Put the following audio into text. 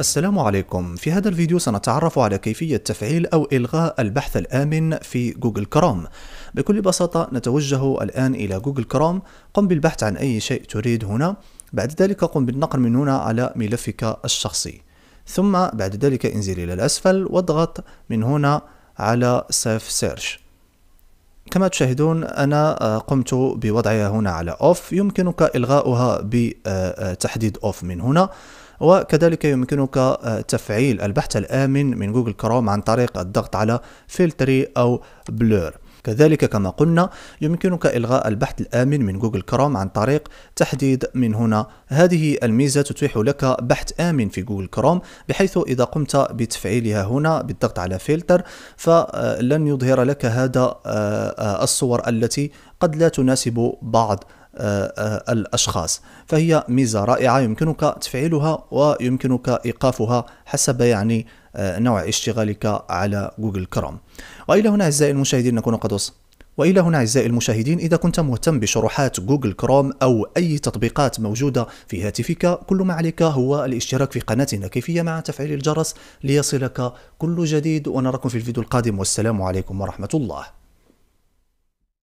السلام عليكم في هذا الفيديو سنتعرف على كيفية تفعيل أو إلغاء البحث الآمن في جوجل كروم بكل بساطة نتوجه الآن إلى جوجل كروم قم بالبحث عن أي شيء تريد هنا بعد ذلك قم بالنقر من هنا على ملفك الشخصي ثم بعد ذلك انزل إلى الأسفل واضغط من هنا على سيف سيرش كما تشاهدون أنا آه، قمت بوضعها هنا على أوف يمكنك إلغاؤها بتحديد أوف من هنا وكذلك يمكنك آه، تفعيل البحث الآمن من جوجل كروم عن طريق الضغط على فلتري أو بلور كذلك كما قلنا يمكنك إلغاء البحث الآمن من جوجل كروم عن طريق تحديد من هنا هذه الميزة تتيح لك بحث آمن في جوجل كروم بحيث إذا قمت بتفعيلها هنا بالضغط على فلتر فلن يظهر لك هذا آه، آه، الصور التي قد لا تناسب بعض آه، آه، الأشخاص فهي ميزة رائعة يمكنك تفعيلها ويمكنك إيقافها حسب يعني آه، نوع اشتغالك على جوجل كروم وإلى هنا أعزائي المشاهدين نكون قد وصلنا وإلى هنا أعزائي المشاهدين إذا كنت مهتم بشروحات جوجل كروم أو أي تطبيقات موجودة في هاتفك كل ما عليك هو الاشتراك في قناتنا كيفية مع تفعيل الجرس ليصلك كل جديد ونراكم في الفيديو القادم والسلام عليكم ورحمة الله